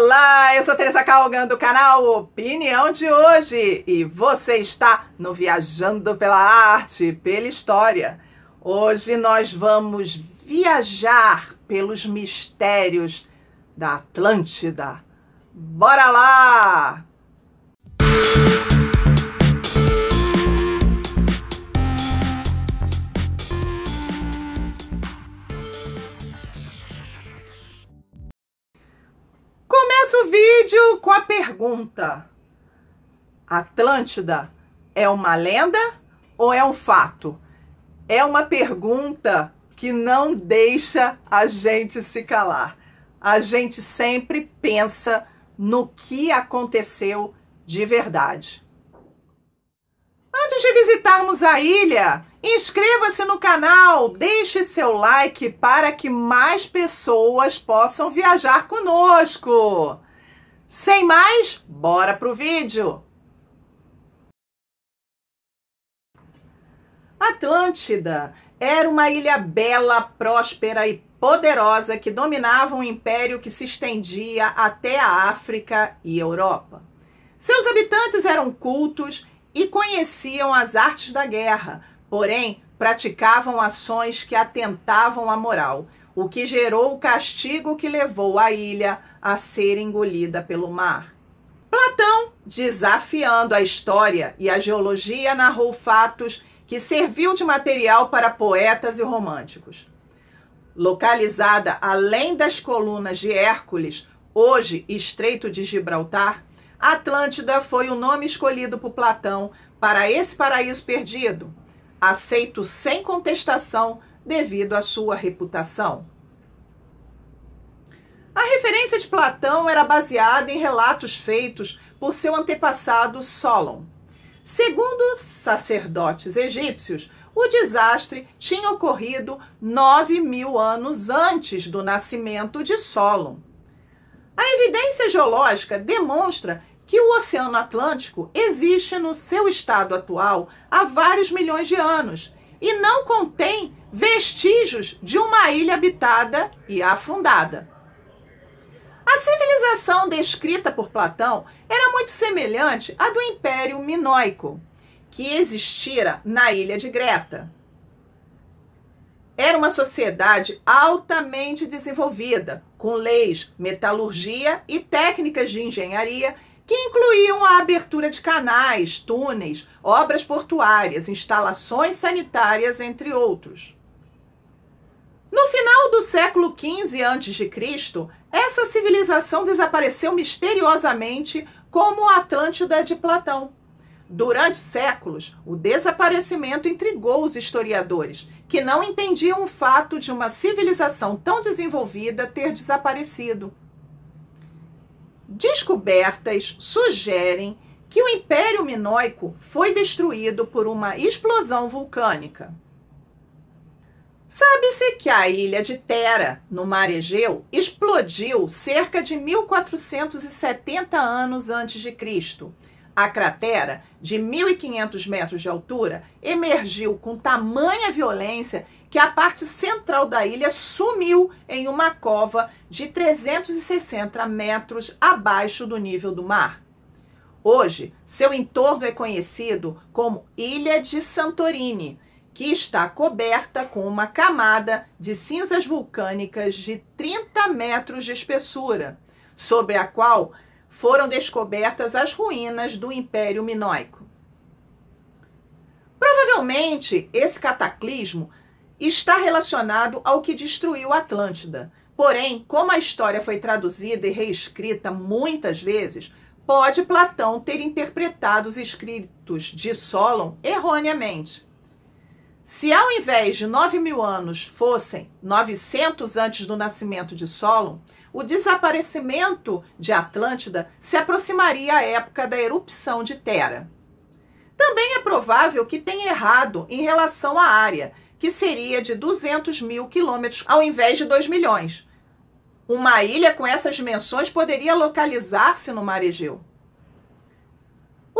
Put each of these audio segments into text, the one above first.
Olá, eu sou Teresa Calgan do canal Opinião de Hoje e você está no Viajando pela Arte, pela História. Hoje nós vamos viajar pelos mistérios da Atlântida. Bora lá! vídeo com a pergunta: Atlântida é uma lenda ou é um fato? É uma pergunta que não deixa a gente se calar. A gente sempre pensa no que aconteceu de verdade. Antes de visitarmos a ilha, inscreva-se no canal, deixe seu like para que mais pessoas possam viajar conosco. Sem mais, bora pro vídeo! Atlântida era uma ilha bela, próspera e poderosa que dominava um império que se estendia até a África e Europa. Seus habitantes eram cultos e conheciam as artes da guerra, porém praticavam ações que atentavam à moral, o que gerou o castigo que levou a ilha a ser engolida pelo mar. Platão, desafiando a história e a geologia, narrou fatos que serviu de material para poetas e românticos. Localizada além das colunas de Hércules, hoje Estreito de Gibraltar, Atlântida foi o nome escolhido por Platão para esse paraíso perdido, aceito sem contestação devido à sua reputação. A referência de Platão era baseada em relatos feitos por seu antepassado Solon. Segundo sacerdotes egípcios, o desastre tinha ocorrido 9 mil anos antes do nascimento de Solon. A evidência geológica demonstra que o Oceano Atlântico existe no seu estado atual há vários milhões de anos e não contém vestígios de uma ilha habitada e afundada. A civilização descrita por Platão era muito semelhante à do Império Minoico, que existira na ilha de Greta. Era uma sociedade altamente desenvolvida, com leis, metalurgia e técnicas de engenharia que incluíam a abertura de canais, túneis, obras portuárias, instalações sanitárias, entre outros. No final do século 15 a.C., essa civilização desapareceu misteriosamente como a Atlântida de Platão. Durante séculos, o desaparecimento intrigou os historiadores, que não entendiam o fato de uma civilização tão desenvolvida ter desaparecido. Descobertas sugerem que o Império Minoico foi destruído por uma explosão vulcânica. Sabe-se que a ilha de Tera, no mar Egeu, explodiu cerca de 1470 anos antes de Cristo. A cratera, de 1.500 metros de altura, emergiu com tamanha violência que a parte central da ilha sumiu em uma cova de 360 metros abaixo do nível do mar. Hoje, seu entorno é conhecido como Ilha de Santorini que está coberta com uma camada de cinzas vulcânicas de 30 metros de espessura, sobre a qual foram descobertas as ruínas do Império Minoico. Provavelmente, esse cataclismo está relacionado ao que destruiu Atlântida. Porém, como a história foi traduzida e reescrita muitas vezes, pode Platão ter interpretado os escritos de Solon erroneamente. Se ao invés de 9 mil anos fossem 900 antes do nascimento de Solon, o desaparecimento de Atlântida se aproximaria à época da erupção de Tera. Também é provável que tenha errado em relação à área, que seria de 200 mil quilômetros ao invés de 2 milhões. Uma ilha com essas dimensões poderia localizar-se no mar Egeu.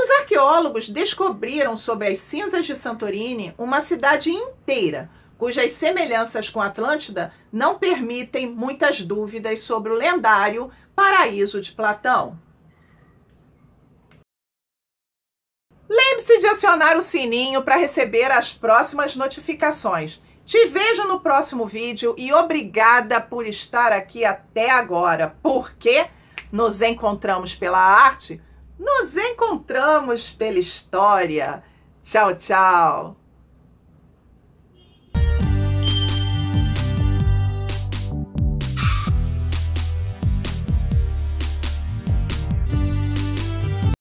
Os arqueólogos descobriram sobre as cinzas de Santorini uma cidade inteira, cujas semelhanças com Atlântida não permitem muitas dúvidas sobre o lendário paraíso de Platão. Lembre-se de acionar o sininho para receber as próximas notificações. Te vejo no próximo vídeo e obrigada por estar aqui até agora, porque nos encontramos pela arte nos encontramos pela história. Tchau, tchau.